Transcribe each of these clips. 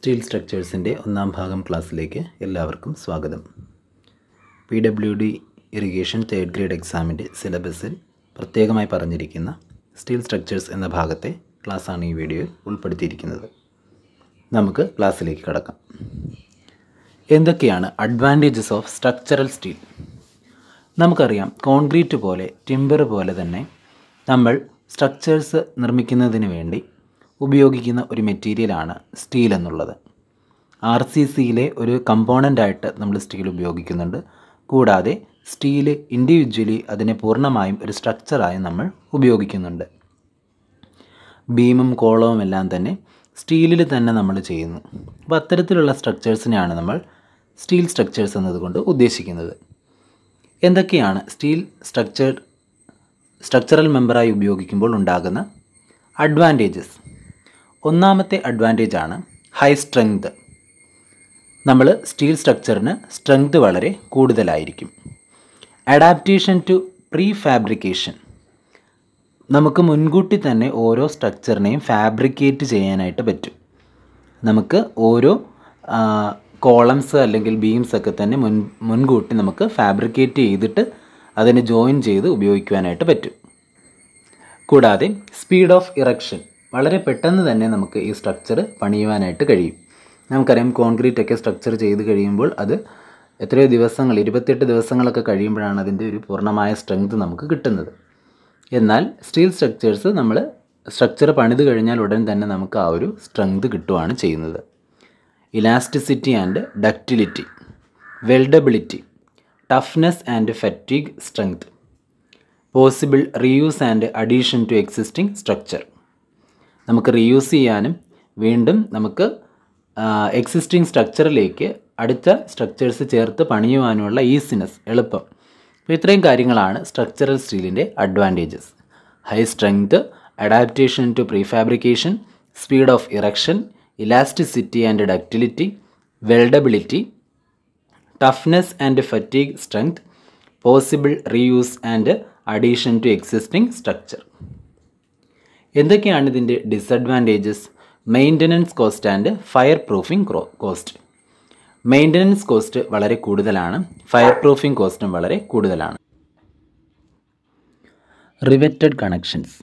Steel സ്ട്രക്ചേഴ്സിൻ്റെ ഒന്നാം ഭാഗം ക്ലാസ്സിലേക്ക് എല്ലാവർക്കും സ്വാഗതം P W D irrigation third grade എക്സാമിൻ്റെ സിലബസിൽ പ്രത്യേകമായി പറഞ്ഞിരിക്കുന്ന സ്റ്റീൽ സ്ട്രക്ചേഴ്സ് എന്ന ഭാഗത്തെ ക്ലാസ്സാണ് ഈ വീഡിയോയിൽ ഉൾപ്പെടുത്തിയിരിക്കുന്നത് നമുക്ക് ക്ലാസ്സിലേക്ക് കടക്കാം എന്തൊക്കെയാണ് അഡ്വാൻറ്റേജസ് ഓഫ് സ്ട്രക്ചറൽ സ്റ്റീൽ നമുക്കറിയാം കോൺക്രീറ്റ് പോലെ ടിമ്പർ പോലെ തന്നെ നമ്മൾ സ്ട്രക്ചേഴ്സ് നിർമ്മിക്കുന്നതിന് വേണ്ടി ഉപയോഗിക്കുന്ന ഒരു മെറ്റീരിയലാണ് സ്റ്റീൽ എന്നുള്ളത് ആർ സി സിയിലെ ഒരു കമ്പോണൻ്റായിട്ട് നമ്മൾ സ്റ്റീൽ ഉപയോഗിക്കുന്നുണ്ട് കൂടാതെ സ്റ്റീൽ ഇൻഡിവിജ്വലി അതിനെ പൂർണ്ണമായും ഒരു സ്ട്രക്ചറായും നമ്മൾ ഉപയോഗിക്കുന്നുണ്ട് ഭീമും കോളവും എല്ലാം തന്നെ സ്റ്റീലിൽ തന്നെ നമ്മൾ ചെയ്യുന്നു അപ്പോൾ അത്തരത്തിലുള്ള സ്ട്രക്ചേഴ്സിനെയാണ് നമ്മൾ സ്റ്റീൽ സ്ട്രക്ചേഴ്സ് എന്നതുകൊണ്ട് ഉദ്ദേശിക്കുന്നത് എന്തൊക്കെയാണ് സ്റ്റീൽ സ്ട്രക്ചർ സ്ട്രക്ചറൽ മെമ്പറായി ഉപയോഗിക്കുമ്പോൾ ഉണ്ടാകുന്ന അഡ്വാൻറ്റേജസ് ഒന്നാമത്തെ അഡ്വാൻറ്റേജ് ആണ് ഹൈ സ്ട്രെങ്ത് നമ്മൾ സ്റ്റീൽ സ്ട്രക്ചറിന് സ്ട്രെങ്ത് വളരെ കൂടുതലായിരിക്കും അഡാപ്റ്റേഷൻ ടു പ്രീ ഫാബ്രിക്കേഷൻ നമുക്ക് മുൻകൂട്ടി തന്നെ ഓരോ സ്ട്രക്ചറിനെയും ഫാബ്രിക്കേറ്റ് ചെയ്യാനായിട്ട് പറ്റും നമുക്ക് ഓരോ കോളംസ് അല്ലെങ്കിൽ ബീംസ് ഒക്കെ തന്നെ മുൻ മുൻകൂട്ടി നമുക്ക് ഫാബ്രിക്കേറ്റ് ചെയ്തിട്ട് അതിനെ ജോയിൻ ചെയ്ത് ഉപയോഗിക്കുവാനായിട്ട് പറ്റും കൂടാതെ സ്പീഡ് ഓഫ് ഇറക്ഷൻ വളരെ പെട്ടെന്ന് തന്നെ നമുക്ക് ഈ സ്ട്രക്ചർ പണിയുവാനായിട്ട് കഴിയും നമുക്കറിയാം കോൺക്രീറ്റ് ഒക്കെ സ്ട്രക്ചർ ചെയ്ത് കഴിയുമ്പോൾ അത് എത്രയോ ദിവസങ്ങൾ ഇരുപത്തെട്ട് ദിവസങ്ങളൊക്കെ കഴിയുമ്പോഴാണ് അതിൻ്റെ ഒരു പൂർണ്ണമായ സ്ട്രെങ്ത് നമുക്ക് കിട്ടുന്നത് എന്നാൽ സ്റ്റീൽ സ്ട്രക്ചേഴ്സ് നമ്മൾ സ്ട്രക്ചർ പണിത് കഴിഞ്ഞാൽ ഉടൻ തന്നെ നമുക്ക് ആ ഒരു സ്ട്രെങ്ത് കിട്ടുവാണ് ചെയ്യുന്നത് elasticity and ductility weldability toughness and fatigue strength possible reuse and addition to existing structure നമുക്ക് റീയൂസ് ചെയ്യാനും വീണ്ടും നമുക്ക് എക്സിസ്റ്റിംഗ് സ്ട്രക്ചറിലേക്ക് അടുത്ത സ്ട്രക്ചേഴ്സ് ചേർത്ത് പണിയുവാനുമുള്ള ഈസിനെസ് എളുപ്പം അപ്പോൾ ഇത്രയും കാര്യങ്ങളാണ് സ്ട്രക്ചറൽ സ്റ്റീലിൻ്റെ advantages high strength adaptation to prefabrication speed of erection elasticity and ductility weldability toughness and fatigue strength possible reuse and addition to existing structure എന്തൊക്കെയാണ് ഇതിൻ്റെ disadvantages maintenance cost and fire proofing cost maintenance cost വളരെ കൂടുതലാണ് fire proofing കോസ്റ്റും വളരെ കൂടുതലാണ് riveted connections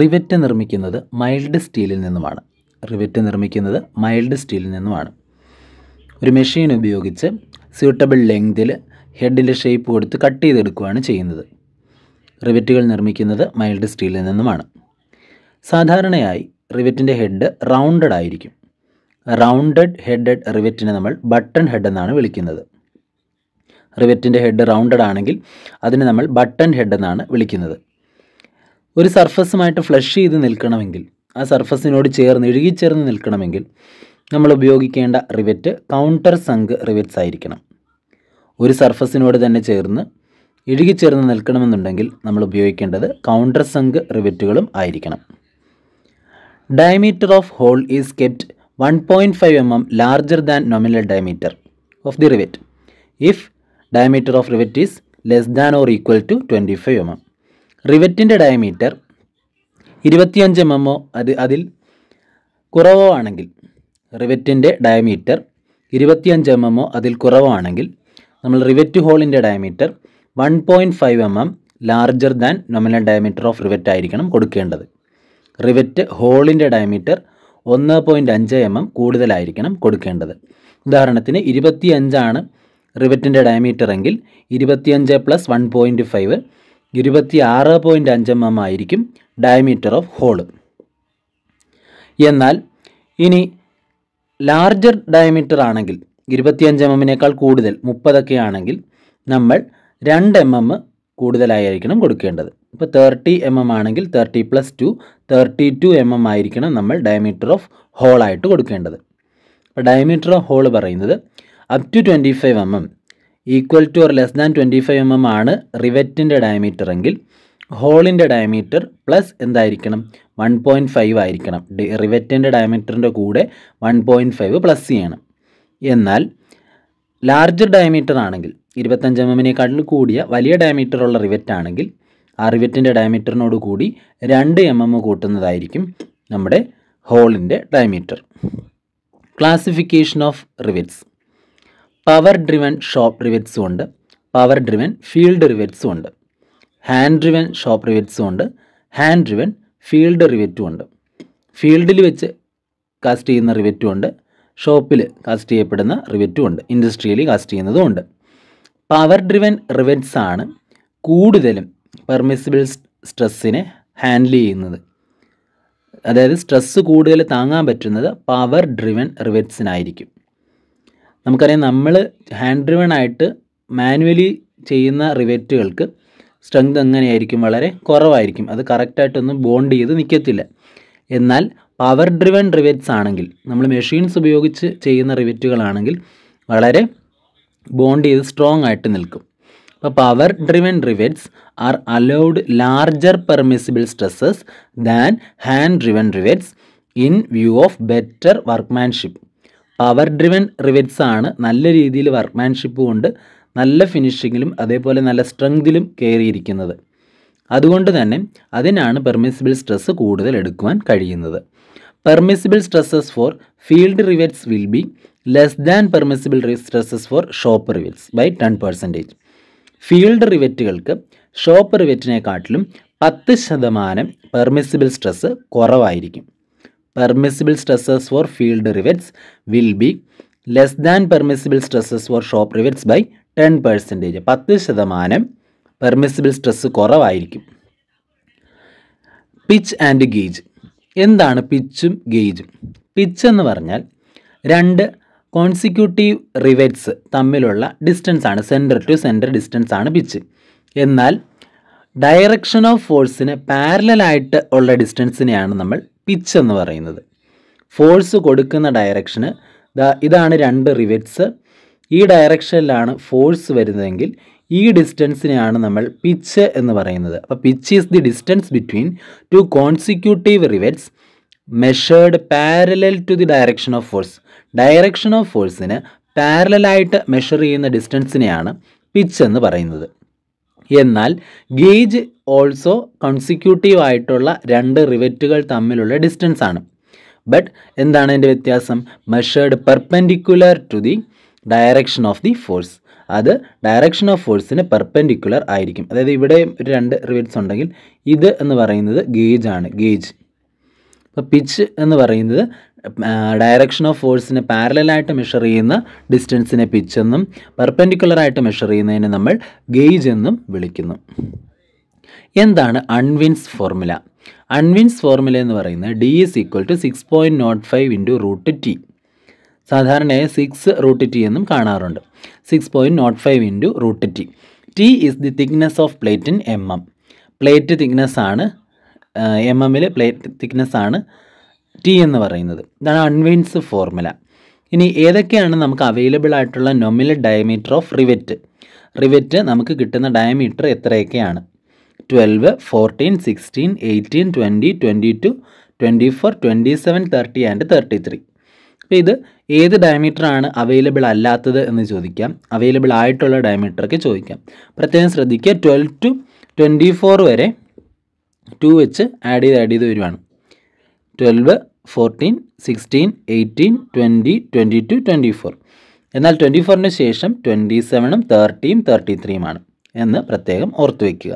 rivet നിർമ്മിക്കുന്നത് mild സ്റ്റീലിൽ നിന്നുമാണ് റിവെറ്റ് നിർമ്മിക്കുന്നത് മൈൽഡ് സ്റ്റീലിൽ നിന്നുമാണ് ഒരു മെഷീൻ ഉപയോഗിച്ച് സ്യൂട്ടബിൾ ലെങ്തിൽ ഹെഡിൻ്റെ ഷേപ്പ് കൊടുത്ത് കട്ട് ചെയ്തെടുക്കുകയാണ് ചെയ്യുന്നത് റിവറ്റുകൾ നിർമ്മിക്കുന്നത് മൈൽഡ് സ്റ്റീലിൽ നിന്നുമാണ് സാധാരണയായി റിവറ്റിൻ്റെ ഹെഡ് റൗണ്ടഡ് ആയിരിക്കും റൗണ്ടഡ് ഹെഡഡ് റിവറ്റിനെ നമ്മൾ ബട്ടൺ ഹെഡ് എന്നാണ് വിളിക്കുന്നത് റിവറ്റിൻ്റെ ഹെഡ് റൗണ്ടഡ് ആണെങ്കിൽ അതിനെ നമ്മൾ ബട്ടൺ ഹെഡ് എന്നാണ് വിളിക്കുന്നത് ഒരു സർഫസുമായിട്ട് ഫ്ലഷ് ചെയ്ത് നിൽക്കണമെങ്കിൽ ആ സർഫസിനോട് ചേർന്ന് ഇഴുകിച്ചേർന്ന് നിൽക്കണമെങ്കിൽ നമ്മൾ ഉപയോഗിക്കേണ്ട റിവറ്റ് കൗണ്ടർ സങ്ക് റിവറ്റ്സ് ആയിരിക്കണം ഒരു സർഫസിനോട് തന്നെ ചേർന്ന് ഇഴുകിച്ചേർന്ന് നിൽക്കണമെന്നുണ്ടെങ്കിൽ നമ്മൾ ഉപയോഗിക്കേണ്ടത് കൗണ്ടർ സംഘ് റിവറ്റുകളും ആയിരിക്കണം diameter of hole is kept one point five M M larger than nominal diameter of the rivet if diameter of rivet is less than or equal to twenty five M M റിവറ്റിൻ്റെ diameter ഇരുപത്തിയഞ്ച് M mm ഒ അത് അതിൽ കുറവോ ആണെങ്കിൽ റിവറ്റിൻ്റെ diameter ഇരുപത്തിയഞ്ച് M mm ഒ അതിൽ കുറവോ ആണെങ്കിൽ നമ്മൾ റിവറ്റ് ഹോളിൻ്റെ diameter one point five M M larger than nominal diameter of rivet ആയിരിക്കണം കൊടുക്കേണ്ടത് റിവറ്റ് ഹോളിൻ്റെ ഡയമീറ്റർ ഒന്ന് പോയിൻ്റ് അഞ്ച് എം എം കൂടുതലായിരിക്കണം കൊടുക്കേണ്ടത് ഉദാഹരണത്തിന് ഇരുപത്തി അഞ്ചാണ് റിവറ്റിൻ്റെ ഡയമീറ്റർ എങ്കിൽ ഇരുപത്തിയഞ്ച് പ്ലസ് വൺ പോയിൻറ്റ് ഫൈവ് ഇരുപത്തി ആറ് പോയിൻ്റ് അഞ്ച് എം എം ആയിരിക്കും ഡയമീറ്റർ ഓഫ് ഹോള് എന്നാൽ ഇനി ലാർജർ ഡയമീറ്റർ ആണെങ്കിൽ ഇരുപത്തിയഞ്ച് എം എമ്മിനേക്കാൾ കൂടുതൽ മുപ്പതൊക്കെ ആണെങ്കിൽ നമ്മൾ രണ്ട് എം എം കൂടുതലായിരിക്കണം കൊടുക്കേണ്ടത് ഇപ്പോൾ തേർട്ടി എം എം ആണെങ്കിൽ thirty plus two thirty two M M ആയിരിക്കണം നമ്മൾ ഡയമീറ്റർ ഓഫ് ഹോളായിട്ട് കൊടുക്കേണ്ടത് അപ്പോൾ ഡയമീറ്റർ ഓഫ് ഹോൾ പറയുന്നത് up to twenty five M M equal to or less than twenty five M M ആണ് റിവറ്റിൻ്റെ ഡയമീറ്റർ എങ്കിൽ ഹോളിൻ്റെ ഡയമീറ്റർ പ്ലസ് എന്തായിരിക്കണം വൺ പോയിൻറ്റ് ഫൈവ് ആയിരിക്കണം റിവറ്റിൻ്റെ ഡയമീറ്ററിൻ്റെ കൂടെ വൺ പോയിൻറ്റ് ഫൈവ് പ്ലസ് ചെയ്യണം എന്നാൽ ലാർജർ ഡയമീറ്റർ ആണെങ്കിൽ ഇരുപത്തഞ്ച് എം എമ്മിനേക്കാട്ടിൽ കൂടിയ വലിയ ഡയമീറ്ററുള്ള റിവറ്റാണെങ്കിൽ ആ റിവറ്റിൻ്റെ ഡയമീറ്ററിനോട് കൂടി രണ്ട് എം എം കൂട്ടുന്നതായിരിക്കും നമ്മുടെ ഹോളിൻ്റെ diameter classification of rivets power driven shop റിവറ്റ്സും ഉണ്ട് പവർ ഡ്രിവൻ ഫീൽഡ് റിവറ്റ്സും ഉണ്ട് ഹാൻഡ് ഡ്രിവൻ ഷോപ്പ് റിവറ്റ്സും ഉണ്ട് ഹാൻഡ് ഡ്രിവൻ ഫീൽഡ് റിവറ്റും ഉണ്ട് ഫീൽഡിൽ വെച്ച് കാസ്റ്റ് ചെയ്യുന്ന റിവറ്റും ഉണ്ട് ഷോപ്പിൽ കാസ്റ്റ് ചെയ്യപ്പെടുന്ന റിവറ്റും ഉണ്ട് ഇൻഡസ്ട്രിയിൽ കാസ്റ്റ് ചെയ്യുന്നതും ഉണ്ട് പവർ ഡ്രിവൻ റിവൻസ് ആണ് കൂടുതലും പെർമിസിബിൾ സ്ട്രെസ്സിനെ ഹാൻഡിൽ ചെയ്യുന്നത് അതായത് സ്ട്രെസ്സ് കൂടുതൽ താങ്ങാൻ പറ്റുന്നത് പവർ ഡ്രിവൻ റിവൻസിനായിരിക്കും നമുക്കറിയാം നമ്മൾ ഹാൻഡ് ഡ്രിവൺ ആയിട്ട് മാനുവലി ചെയ്യുന്ന റിവെറ്റുകൾക്ക് സ്ട്രെങ്ത് എങ്ങനെയായിരിക്കും വളരെ കുറവായിരിക്കും അത് കറക്റ്റായിട്ടൊന്നും ബോണ്ട് ചെയ്ത് നിൽക്കത്തില്ല എന്നാൽ പവർ ഡ്രിവൺ റിവെറ്റ്സ് ആണെങ്കിൽ നമ്മൾ മെഷീൻസ് ഉപയോഗിച്ച് ചെയ്യുന്ന റിവെറ്റുകളാണെങ്കിൽ വളരെ ബോണ്ട് ചെയ്ത് സ്ട്രോങ് ആയിട്ട് നിൽക്കും അപ്പോൾ power driven rivets are allowed larger permissible stresses than hand driven rivets in view of better workmanship power driven rivets ആണ് നല്ല രീതിയിൽ വർക്ക്മാൻഷിപ്പ് കൊണ്ട് നല്ല ഫിനിഷിങ്ങിലും അതേപോലെ നല്ല സ്ട്രെങ്തിലും കയറിയിരിക്കുന്നത് അതുകൊണ്ട് തന്നെ അതിനാണ് പെർമിസിബിൾ സ്ട്രെസ് കൂടുതൽ എടുക്കുവാൻ കഴിയുന്നത് permissible stresses for field rivets will be less than permissible stresses for shop rivets by ten percentage field റിവെറ്റുകൾക്ക് ഷോപ്പ് റിവെറ്റിനെക്കാട്ടിലും പത്ത് ശതമാനം പെർമിസിബിൾ സ്ട്രെസ് കുറവായിരിക്കും permissible stresses for field rivets will be less than permissible stresses for shop rivets by ten percentage പത്ത് ശതമാനം permissible stress കുറവായിരിക്കും pitch and gauge എന്താണ് പിച്ചും ഗേജും പിച്ച് എന്ന് പറഞ്ഞാൽ രണ്ട് കോൺസിക്യൂട്ടീവ് റിവെറ്റ്സ് തമ്മിലുള്ള ഡിസ്റ്റൻസ് ആണ് സെൻറ്റർ ടു സെൻറ്റർ ഡിസ്റ്റൻസ് ആണ് പിച്ച് എന്നാൽ ഡയറക്ഷൻ ഓഫ് ഫോഴ്സിന് പാരലായിട്ട് ഉള്ള ഡിസ്റ്റൻസിനെയാണ് നമ്മൾ പിച്ച് എന്ന് പറയുന്നത് ഫോഴ്സ് കൊടുക്കുന്ന ഡയറക്ഷന് ഇതാണ് രണ്ട് റിവെറ്റ്സ് ഈ ഡയറക്ഷനിലാണ് ഫോഴ്സ് വരുന്നതെങ്കിൽ ഈ ഡിസ്റ്റൻസിനെയാണ് നമ്മൾ പിച്ച് എന്ന് പറയുന്നത് അപ്പോൾ pitch is the distance between two consecutive rivets measured parallel to the direction of force direction of ഫോഴ്സിന് പാരലായിട്ട് മെഷർ ചെയ്യുന്ന ഡിസ്റ്റൻസിനെയാണ് പിച്ച് എന്ന് പറയുന്നത് എന്നാൽ ഗേജ് ഓൾസോ കൺസിക്യൂട്ടീവ് ആയിട്ടുള്ള രണ്ട് റിവറ്റുകൾ തമ്മിലുള്ള ഡിസ്റ്റൻസ് ആണ് ബട്ട് എന്താണ് അതിൻ്റെ വ്യത്യാസം measured perpendicular to the direction of the force അത് ഡയറക്ഷൻ ഓഫ് ഫോഴ്സിന് പെർപെൻഡിക്കുലർ ആയിരിക്കും അതായത് ഇവിടെ രണ്ട് റിവറ്റ്സ് ഉണ്ടെങ്കിൽ ഇത് എന്ന് പറയുന്നത് ഗേജ് ആണ് ഗേജ് ഇപ്പോൾ പിച്ച് എന്ന് പറയുന്നത് ഡയറക്ഷൻ ഓഫ് ഫോഴ്സിനെ പാരലായിട്ട് മെഷർ ചെയ്യുന്ന ഡിസ്റ്റൻസിനെ പിച്ച് എന്നും പെർപെൻഡിക്കുലറായിട്ട് മെഷർ ചെയ്യുന്നതിനെ നമ്മൾ ഗെയ്ജ് എന്നും വിളിക്കുന്നു എന്താണ് അൺവിൻസ് ഫോർമുല അൺവിൻസ് ഫോർമുല എന്ന് പറയുന്നത് D is equal to six point nought five into root T സാധാരണയായി സിക്സ് റൂട്ട് ടി എന്നും കാണാറുണ്ട് six point nought five into root T T is the thickness of plate in M M plate thickness ആണ് M എമ്മിൽ plate thickness ആണ് T എന്ന് പറയുന്നത് ഇതാണ് അൺവിൻസ് formula ഇനി ഏതൊക്കെയാണ് നമുക്ക് അവൈലബിൾ ആയിട്ടുള്ള nominal diameter of rivet rivet നമുക്ക് കിട്ടുന്ന ഡയമീറ്റർ എത്രയൊക്കെയാണ് twelve fourteen sixteen eighteen twenty twenty two twenty four twenty seven thirty and thirty three അപ്പോൾ ഇത് ഏത് ഡയമീറ്ററാണ് അവൈലബിൾ അല്ലാത്തത് എന്ന് ചോദിക്കാം അവൈലബിൾ ആയിട്ടുള്ള ഡയമീറ്ററൊക്കെ ചോദിക്കാം പ്രത്യേകം ശ്രദ്ധിക്കുക ട്വൽവ് ടു ട്വൻറ്റി ഫോർ വരെ ടു വെച്ച് ആഡ് ചെയ്ത് ആഡ് ചെയ്ത് വരുവാണ് twelve fourteen sixteen eighteen twenty twenty two twenty four എന്നാൽ ട്വൻറ്റി ഫോറിന് ശേഷം ട്വൻറ്റി സെവനും തേർട്ടിയും തേർട്ടി ത്രീയുമാണ് എന്ന് പ്രത്യേകം ഓർത്തു വയ്ക്കുക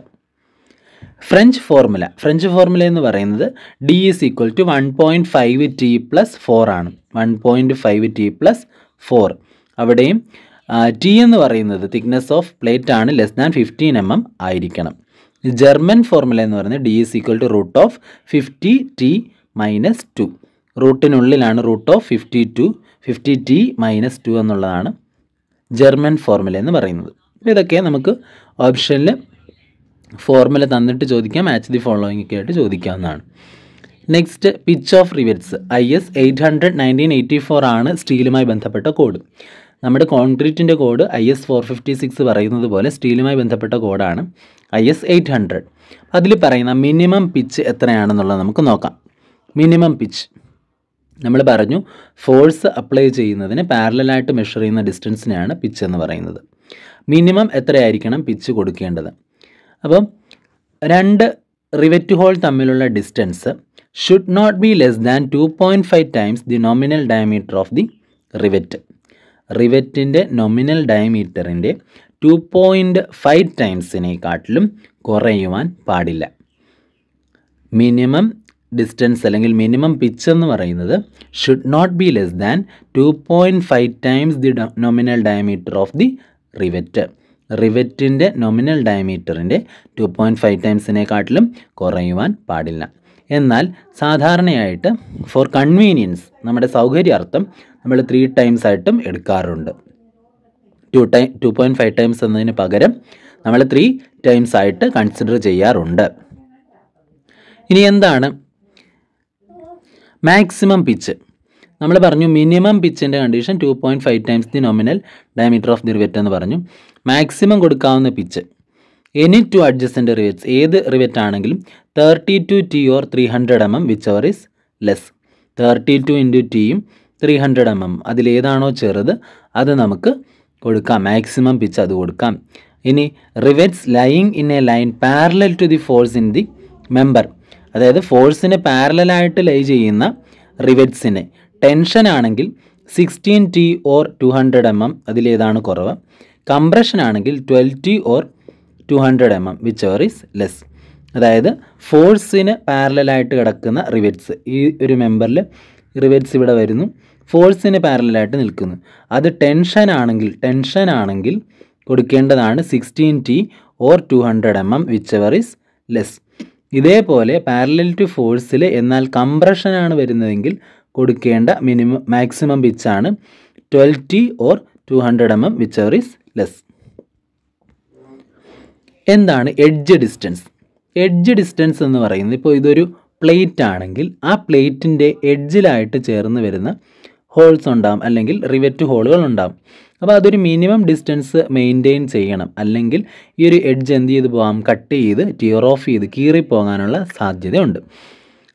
ഫ്രഞ്ച് ഫോർമുല ഫ്രഞ്ച് ഫോർമുല എന്ന് പറയുന്നത് D is equal to one point five T plus four ആണ് one point five T plus four അവിടെയും ടി എന്ന് പറയുന്നത് തിക്നെസ് ഓഫ് പ്ലേറ്റ് ആണ് less than fifteen M M ആയിരിക്കണം ജർമ്മൻ ഫോർമുല എന്ന് പറയുന്നത് D is equal to root of fifty T minus two റൂട്ടിനുള്ളിലാണ് root of fifty two fifty T minus two എന്നുള്ളതാണ് German formula എന്ന് പറയുന്നത് ഇതൊക്കെ നമുക്ക് ഓപ്ഷനിൽ ഫോർമുല തന്നിട്ട് ചോദിക്കാം മാച്ച് ദി ഫോളോയിങ് ഒക്കെ ആയിട്ട് ചോദിക്കാവുന്നതാണ് next pitch of rivets I S eight hundred nineteen eighty four ആണ് സ്റ്റീലുമായി ബന്ധപ്പെട്ട കോഡ് നമ്മുടെ കോൺക്രീറ്റിൻ്റെ code I S four fifty six പറയുന്നത് പോലെ സ്റ്റീലുമായി ബന്ധപ്പെട്ട കോഡാണ് ഐ എസ് എയ്റ്റ് ഹൺഡ്രഡ് അതിൽ പറയുന്ന മിനിമം പിച്ച് എത്രയാണെന്നുള്ളത് നമുക്ക് നോക്കാം മിനിമം പിച്ച് നമ്മൾ പറഞ്ഞു ഫോഴ്സ് അപ്ലൈ ചെയ്യുന്നതിന് പാരലായിട്ട് മെഷർ ചെയ്യുന്ന ഡിസ്റ്റൻസിനെയാണ് പിച്ച് എന്ന് പറയുന്നത് മിനിമം എത്രയായിരിക്കണം പിച്ച് കൊടുക്കേണ്ടത് അപ്പം രണ്ട് റിവറ്റ് ഹോൾ തമ്മിലുള്ള distance should not be less than two point five times the nominal diameter of the rivet റിവറ്റിൻ്റെ നൊമിനൽ ഡയമീറ്ററിൻ്റെ ടു പോയിൻറ്റ് ഫൈവ് ടൈംസിനെക്കാട്ടിലും കുറയുവാൻ പാടില്ല മിനിമം ഡിസ്റ്റൻസ് അല്ലെങ്കിൽ മിനിമം പിച്ച് എന്ന് പറയുന്നത് should not be less than two point five times the nominal diameter of the rivet റിവറ്റിൻ്റെ nominal ഡയമീറ്ററിൻ്റെ ടു പോയിൻറ്റ് ഫൈവ് ടൈംസിനെക്കാട്ടിലും കുറയുവാൻ പാടില്ല എന്നാൽ സാധാരണയായിട്ട് ഫോർ കൺവീനിയൻസ് നമ്മുടെ സൗകര്യാർത്ഥം നമ്മൾ ത്രീ ടൈംസ് ആയിട്ടും എടുക്കാറുണ്ട് two time two point five times എന്നതിന് പകരം നമ്മൾ ത്രീ ടൈംസ് ആയിട്ട് കൺസിഡർ ചെയ്യാറുണ്ട് ഇനി എന്താണ് മാക്സിമം പിച്ച് നമ്മൾ പറഞ്ഞു മിനിമം പിച്ചിൻ്റെ condition two point five times the nominal diameter of the rivet എന്ന് പറഞ്ഞു മാക്സിമം കൊടുക്കാവുന്ന pitch any two adjacent rivets ഏത് റിവെറ്റ് ആണെങ്കിലും thirty two T or three hundred M M whichever is less thirty two into ടിയും three hundred M M അതിലേതാണോ ചെറുത് അത് നമുക്ക് കൊടുക്കാം മാക്സിമം പിച്ച് അത് കൊടുക്കാം ഇനി rivets lying in a line parallel to the force in the member അതായത് ഫോഴ്സിന് പാരലായിട്ട് ലൈ ചെയ്യുന്ന റിവെറ്റ്സിനെ ടെൻഷൻ ആണെങ്കിൽ sixteen T or two hundred M M അതിലേതാണ് കുറവ് കംപ്രഷൻ ആണെങ്കിൽ twelve T or two hundred M M whichever is less അതായത് ഫോഴ്സിന് പാരലായിട്ട് കിടക്കുന്ന റിവെറ്റ്സ് ഈ ഒരു മെമ്പറിൽ റിവെറ്റ്സ് ഇവിടെ വരുന്നു ഫോഴ്സിന് പാരലായിട്ട് നിൽക്കുന്നു അത് ടെൻഷൻ ആണെങ്കിൽ ടെൻഷൻ ആണെങ്കിൽ കൊടുക്കേണ്ടതാണ് sixteen T or two hundred M M whichever is less ഇതേപോലെ പാരലൽ ടു ഫോഴ്സിൽ എന്നാൽ കംപ്രഷൻ ആണ് വരുന്നതെങ്കിൽ കൊടുക്കേണ്ട മിനിമം മാക്സിമം പിച്ചാണ് twelve T or two hundred M M whichever is less എന്താണ് എഡ്ജ് ഡിസ്റ്റൻസ് എഡ്ജ് ഡിസ്റ്റൻസ് എന്ന് പറയുന്നത് ഇപ്പോൾ ഇതൊരു പ്ലേറ്റ് ആണെങ്കിൽ ആ പ്ലേറ്റിൻ്റെ എഡ്ജിലായിട്ട് ചേർന്ന് വരുന്ന ഹോൾസ് ഉണ്ടാകും അല്ലെങ്കിൽ റിവറ്റ് ഹോളുകൾ ഉണ്ടാകും അപ്പോൾ അതൊരു മിനിമം ഡിസ്റ്റൻസ് മെയിൻറ്റെയിൻ ചെയ്യണം അല്ലെങ്കിൽ ഈ ഒരു എഡ്ജ് എന്ത് ചെയ്ത് പോകാം കട്ട് ചെയ്ത് ടിയർ ഓഫ് ചെയ്ത് കീറിപ്പോകാനുള്ള സാധ്യതയുണ്ട്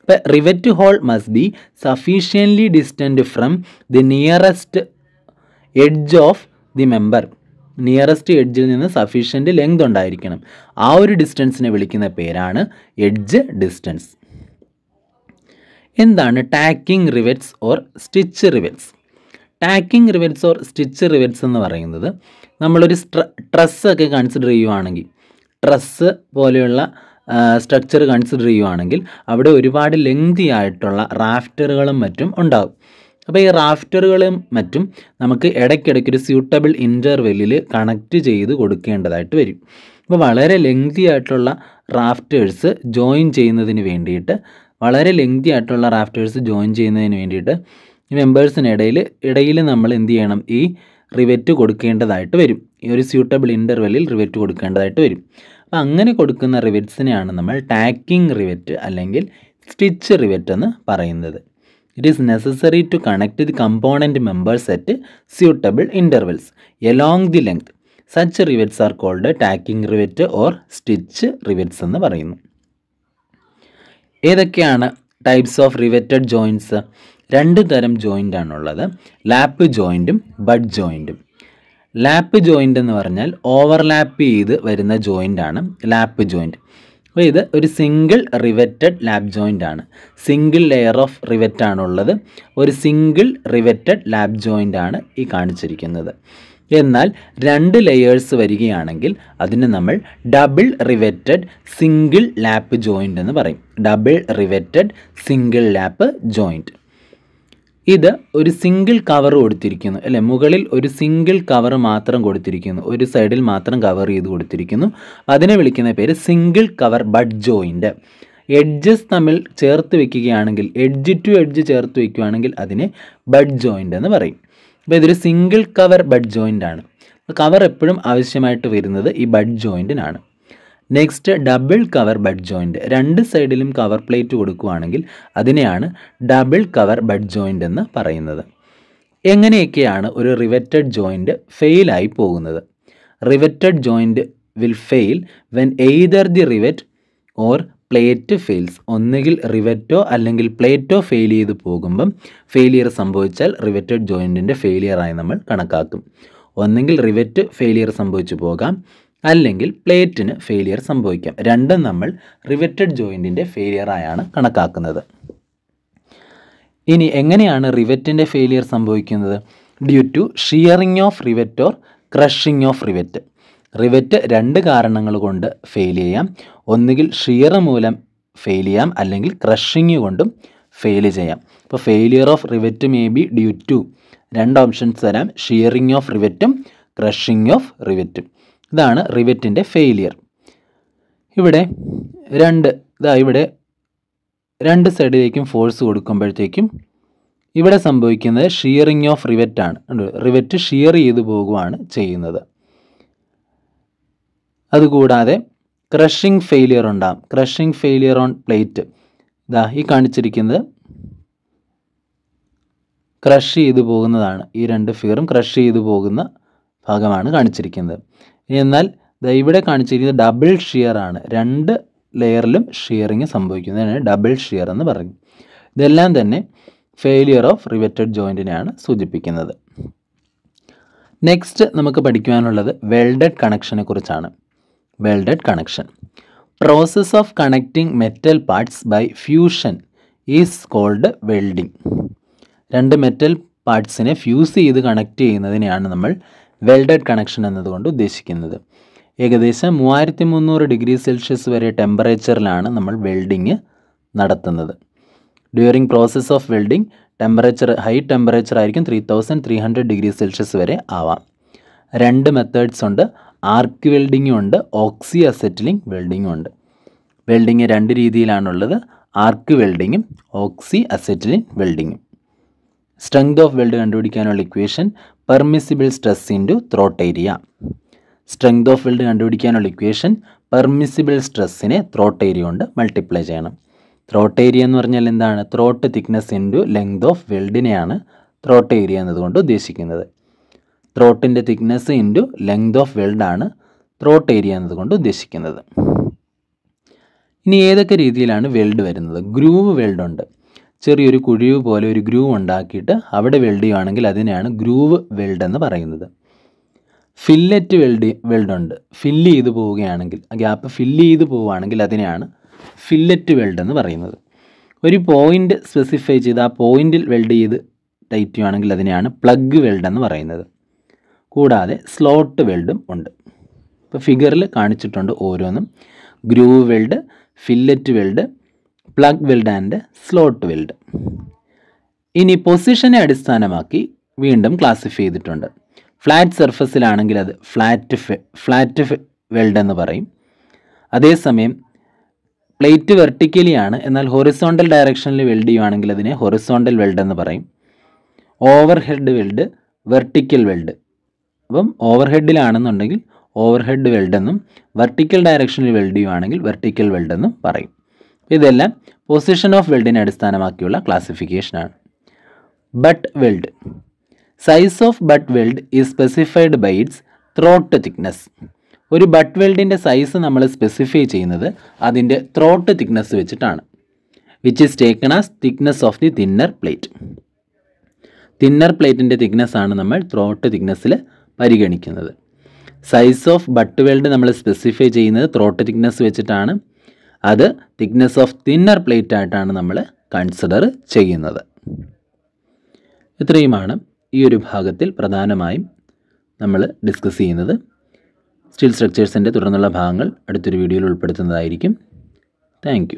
അപ്പോൾ rivet hole must be sufficiently distant from the nearest edge of the member nearest എഡ്ജിൽ നിന്ന് സഫീഷ്യൻ്റ് ലെങ്ത് ഉണ്ടായിരിക്കണം ആ ഒരു ഡിസ്റ്റൻസിനെ വിളിക്കുന്ന പേരാണ് എഡ്ജ് ഡിസ്റ്റൻസ് എന്താണ് tacking rivets or stitch rivets tacking rivets or stitch rivets എന്ന് പറയുന്നത് നമ്മളൊരു ഒക്കെ കൺസിഡർ ചെയ്യുവാണെങ്കിൽ ട്രസ്സ് പോലെയുള്ള സ്ട്രക്ചർ കൺസിഡർ ചെയ്യുവാണെങ്കിൽ അവിടെ ഒരുപാട് ലെങ്തി ആയിട്ടുള്ള റാഫ്റ്ററുകളും മറ്റും ഉണ്ടാകും അപ്പോൾ ഈ റാഫ്റ്ററുകളും മറ്റും നമുക്ക് ഇടയ്ക്കിടയ്ക്ക് ഒരു സ്യൂട്ടബിൾ ഇൻ്റർവെല്ലിൽ കണക്റ്റ് ചെയ്ത് കൊടുക്കേണ്ടതായിട്ട് വരും അപ്പോൾ വളരെ ലെങ്തി ആയിട്ടുള്ള റാഫ്റ്റേഴ്സ് ജോയിൻ ചെയ്യുന്നതിന് വേണ്ടിയിട്ട് വളരെ ലെങ്തി ആയിട്ടുള്ള റാഫ്റ്റേഴ്സ് ജോയിൻ ചെയ്യുന്നതിന് വേണ്ടിയിട്ട് മെമ്പേഴ്സിനിടയിൽ ഇടയിൽ നമ്മൾ എന്ത് ചെയ്യണം ഈ റിവെറ്റ് കൊടുക്കേണ്ടതായിട്ട് വരും ഈ ഒരു സ്യൂട്ടബിൾ ഇൻ്റർവെല്ലിൽ റിവെറ്റ് കൊടുക്കേണ്ടതായിട്ട് വരും അപ്പോൾ അങ്ങനെ കൊടുക്കുന്ന റിവെറ്റ്സിനെയാണ് നമ്മൾ ടാക്കിംഗ് റിവെറ്റ് അല്ലെങ്കിൽ സ്റ്റിച്ച് റിവെറ്റ് എന്ന് പറയുന്നത് it is necessary to connect the component members at suitable intervals along the length such rivets are called tacking rivet or stitch rivets എന്ന് പറയുന്നു ഏതൊക്കെയാണ് ടൈപ്സ് ഓഫ് റിവറ്റഡ് ജോയിൻറ്റ്സ് രണ്ട് തരം joint ആണുള്ളത് lap ജോയിൻറ്റും butt ജോയിൻറ്റും ലാപ്പ് ജോയിൻ്റ് എന്ന് പറഞ്ഞാൽ ഓവർലാപ്പ് ചെയ്ത് വരുന്ന ജോയിൻ്റ് ആണ് ലാപ്പ് ജോയിൻറ്റ് അപ്പോൾ ഇത് ഒരു സിംഗിൾ റിവറ്റഡ് ലാപ്പ് ജോയിൻ്റ് ആണ് സിംഗിൾ ലെയർ ഓഫ് റിവറ്റ് ആണുള്ളത് ഒരു സിംഗിൾ റിവറ്റഡ് ലാപ്പ് ജോയിൻ്റ് ആണ് ഈ കാണിച്ചിരിക്കുന്നത് എന്നാൽ രണ്ട് ലെയേഴ്സ് വരികയാണെങ്കിൽ അതിന് നമ്മൾ double riveted single lap joint എന്ന് പറയും double riveted single lap joint ഇത് ഒരു സിംഗിൾ കവർ കൊടുത്തിരിക്കുന്നു അല്ലെ മുകളിൽ ഒരു സിംഗിൾ കവർ മാത്രം കൊടുത്തിരിക്കുന്നു ഒരു സൈഡിൽ മാത്രം കവർ ചെയ്ത് കൊടുത്തിരിക്കുന്നു അതിനെ വിളിക്കുന്ന പേര് single cover butt joint edges തമ്മിൽ ചേർത്ത് വെക്കുകയാണെങ്കിൽ എഡ്ജ് ടു എഡ്ജ് ചേർത്ത് വയ്ക്കുകയാണെങ്കിൽ അതിനെ ബഡ് ജോയിൻ്റ് എന്ന് പറയും അപ്പോൾ ഇതൊരു സിംഗിൾ കവർ ബഡ് ജോയിൻ്റ് ആണ് കവർ എപ്പോഴും ആവശ്യമായിട്ട് വരുന്നത് ഈ ബഡ് ജോയിൻറ്റിനാണ് next double cover butt joint രണ്ട് സൈഡിലും കവർ പ്ലേറ്റ് കൊടുക്കുകയാണെങ്കിൽ അതിനെയാണ് ഡബിൾ കവർ ബഡ് ജോയിൻ്റ് എന്ന് പറയുന്നത് എങ്ങനെയൊക്കെയാണ് ഒരു റിവറ്റഡ് ജോയിൻ്റ് ഫെയിലായി പോകുന്നത് riveted joint will fail when either the rivet or plate fails ഒന്നുകിൽ റിവറ്റോ അല്ലെങ്കിൽ പ്ലേറ്റോ ഫെയിൽ ചെയ്ത് പോകുമ്പം ഫെയിലിയർ സംഭവിച്ചാൽ റിവറ്റഡ് ജോയിൻറ്റിൻ്റെ ഫെയിലിയറായി നമ്മൾ കണക്കാക്കും ഒന്നെങ്കിൽ റിവറ്റ് ഫെയിലിയർ സംഭവിച്ചു പോകാം അല്ലെങ്കിൽ പ്ലേറ്റിന് ഫെയിലിയർ സംഭവിക്കാം രണ്ടും നമ്മൾ റിവറ്റഡ് ജോയിൻറ്റിൻ്റെ ഫെയിലിയറായാണ് കണക്കാക്കുന്നത് ഇനി എങ്ങനെയാണ് റിവറ്റിൻ്റെ ഫെയിലിയർ സംഭവിക്കുന്നത് due to shearing of rivet or crushing of rivet rivet രണ്ട് കാരണങ്ങൾ കൊണ്ട് ഫെയിൽ ചെയ്യാം ഒന്നുകിൽ ഷിയർ മൂലം ഫെയിൽ ചെയ്യാം അല്ലെങ്കിൽ ക്രഷിങ് കൊണ്ടും ഫെയിൽ ചെയ്യാം അപ്പോൾ failure of rivet may be due to രണ്ട് ഓപ്ഷൻസ് തരാം ഷിയറിങ് ഓഫ് റിവറ്റും ക്രഷിങ് ഓഫ് റിവറ്റും ഇതാണ് റിവറ്റിൻ്റെ ഫെയിലിയർ ഇവിടെ രണ്ട് ഇതാ ഇവിടെ രണ്ട് സൈഡിലേക്കും ഫോഴ്സ് കൊടുക്കുമ്പോഴത്തേക്കും ഇവിടെ സംഭവിക്കുന്നത് ഷിയറിങ് ഓഫ് റിവറ്റ് ആണ് റിവറ്റ് ഷിയർ ചെയ്തു പോകുകയാണ് ചെയ്യുന്നത് അതുകൂടാതെ ക്രഷിംഗ് ഫെയിലിയർ ഉണ്ടാകും ക്രഷിംഗ് ഫെയിലിയർ ഓൺ പ്ലേറ്റ് ഇതാ ഈ കാണിച്ചിരിക്കുന്നത് ക്രഷ് ചെയ്തു പോകുന്നതാണ് ഈ രണ്ട് ഫിഗറും ക്രഷ് ചെയ്തു പോകുന്ന ഭാഗമാണ് കാണിച്ചിരിക്കുന്നത് എന്നാൽ ഇവിടെ കാണിച്ചിരിക്കുന്നത് ഡബിൾ ഷിയർ ആണ് രണ്ട് ലെയറിലും ഷിയറിങ് സംഭവിക്കുന്നതിനാണ് ഡബിൾ ഷിയർ എന്ന് പറയും ഇതെല്ലാം തന്നെ ഫെയിലിയർ ഓഫ് റിവറ്റഡ് ജോയിൻറ്റിനെയാണ് സൂചിപ്പിക്കുന്നത് നെക്സ്റ്റ് നമുക്ക് പഠിക്കുവാനുള്ളത് വെൽഡഡ് കണക്ഷനെ കുറിച്ചാണ് welded connection process of connecting metal parts by fusion is called welding. രണ്ട് മെറ്റൽ പാർട്സിനെ ഫ്യൂസ് ചെയ്ത് കണക്ട് ചെയ്യുന്നതിനെയാണ് നമ്മൾ വെൽഡഡ് കണക്ഷൻ എന്നതുകൊണ്ട് ഉദ്ദേശിക്കുന്നത് ഏകദേശം മൂവായിരത്തി മുന്നൂറ് ഡിഗ്രി സെൽഷ്യസ് വരെ ടെമ്പറേച്ചറിലാണ് നമ്മൾ വെൽഡിങ് നടത്തുന്നത് during process of welding temperature high temperature ആയിരിക്കും three thousand three hundred degree Celsius വരെ ആവാം രണ്ട് മെത്തേഡ്സ് ഉണ്ട് ആർക്ക് വെൽഡിങ്ങും ഉണ്ട് ഓക്സി അസെറ്റിലിങ് വെൽഡിങ്ങും ഉണ്ട് വെൽഡിങ് രണ്ട് രീതിയിലാണുള്ളത് ആർക്ക് വെൽഡിങ്ങും ഓക്സി അസെറ്റിലിൻ വെൽഡിങ്ങും സ്ട്രെങ്ത് ഓഫ് വെൽഡ് കണ്ടുപിടിക്കാനുള്ള equation permissible stress into throat area strength of weld കണ്ടുപിടിക്കാനുള്ള ഇക്വേഷൻ പെർമിസിബിൾ സ്ട്രെസ്സിനെ ത്രോട്ട് ഏരിയ കൊണ്ട് മൾട്ടിപ്ലൈ ചെയ്യണം ത്രോട്ട് ഏരിയ എന്ന് പറഞ്ഞാൽ എന്താണ് throat thickness into length of വെൽഡിനെയാണ് ത്രോട്ട് ഏരിയ എന്നതുകൊണ്ട് ഉദ്ദേശിക്കുന്നത് ത്രോട്ടിൻ്റെ തിക്നെസ് ഇൻറ്റു ലെങ്ത് ഓഫ് വെൽഡാണ് ത്രോട്ട് ഏരിയ എന്നതുകൊണ്ട് ഉദ്ദേശിക്കുന്നത് ഇനി ഏതൊക്കെ രീതിയിലാണ് വെൽഡ് വരുന്നത് ഗ്രൂവ് വെൽഡ് ഉണ്ട് ചെറിയൊരു കുഴിവ് പോലെ ഒരു ഗ്രൂവ് ഉണ്ടാക്കിയിട്ട് അവിടെ വെൽഡ് ചെയ്യുകയാണെങ്കിൽ അതിനെയാണ് ഗ്രൂവ് വെൽഡ് എന്ന് പറയുന്നത് ഫില്ലറ്റ് വെൽഡ് വെൽഡ് ഉണ്ട് ഫില്ല് ചെയ്ത് പോവുകയാണെങ്കിൽ ആ ഗ്യാപ്പ് ഫില്ല് ചെയ്ത് പോവുകയാണെങ്കിൽ അതിനെയാണ് ഫില്ലറ്റ് വെൽഡ് എന്ന് പറയുന്നത് ഒരു പോയിൻ്റ് സ്പെസിഫൈ ചെയ്ത് ആ പോയിൻറ്റിൽ വെൽഡ് ചെയ്ത് ടൈറ്റ് ചെയ്യുകയാണെങ്കിൽ അതിനെയാണ് പ്ലഗ് വെൽഡ് എന്ന് പറയുന്നത് കൂടാതെ സ്ലോട്ട് വെൽഡും ഉണ്ട് ഇപ്പോൾ ഫിഗറിൽ കാണിച്ചിട്ടുണ്ട് ഓരോന്നും groove weld fillet weld plug weld and slot weld ഇനി പൊസിഷനെ അടിസ്ഥാനമാക്കി വീണ്ടും ക്ലാസിഫൈ ചെയ്തിട്ടുണ്ട് ഫ്ലാറ്റ് സർഫസിലാണെങ്കിൽ അത് ഫ്ലാറ്റ് ഫ്ലാറ്റ് വെൽഡ് എന്ന് പറയും അതേസമയം പ്ലേറ്റ് വെർട്ടിക്കലി ആണ് എന്നാൽ ഹൊറിസോണ്ടൽ ഡയറക്ഷനിൽ വെൽഡ് ചെയ്യുവാണെങ്കിൽ അതിനെ ഹൊറിസോണ്ടൽ വെൽഡ് എന്ന് പറയും overhead weld vertical weld അപ്പം ഓവർ ഹെഡിലാണെന്നുണ്ടെങ്കിൽ ഓവർ ഹെഡ് വെൽഡെന്നും വെർട്ടിക്കൽ ഡയറക്ഷനിൽ വെൽഡ് ചെയ്യുവാണെങ്കിൽ വെർട്ടിക്കൽ വെൽഡെന്നും പറയും ഇതെല്ലാം പൊസിഷൻ ഓഫ് വെൽഡിനെ അടിസ്ഥാനമാക്കിയുള്ള ക്ലാസിഫിക്കേഷനാണ് butt weld size of butt weld is specified by its throat thickness ഒരു ബട്ട് വെൽഡിൻ്റെ സൈസ് നമ്മൾ സ്പെസിഫൈ ചെയ്യുന്നത് അതിൻ്റെ ത്രോട്ട് തിക്നെസ് വെച്ചിട്ടാണ് which is taken as thickness of the thinner plate thinner പ്ലേറ്റിൻ്റെ തിക്നെസ്സാണ് നമ്മൾ ത്രോട്ട് തിക്നെസ്സിൽ പരിഗണിക്കുന്നത് സൈസ് ഓഫ് ബട്ട് വെൽഡ് നമ്മൾ സ്പെസിഫൈ ചെയ്യുന്നത് ത്രോട്ട് തിക്നെസ് വെച്ചിട്ടാണ് അത് തിക്നെസ് ഓഫ് തിന്നർ പ്ലേറ്റ് ആയിട്ടാണ് നമ്മൾ കൺസിഡർ ചെയ്യുന്നത് ഇത്രയുമാണ് ഈ ഒരു ഭാഗത്തിൽ പ്രധാനമായും നമ്മൾ ഡിസ്കസ് ചെയ്യുന്നത് സ്റ്റീൽ സ്ട്രക്ചേഴ്സിൻ്റെ തുടർന്നുള്ള ഭാഗങ്ങൾ അടുത്തൊരു വീഡിയോയിൽ ഉൾപ്പെടുത്തുന്നതായിരിക്കും താങ്ക്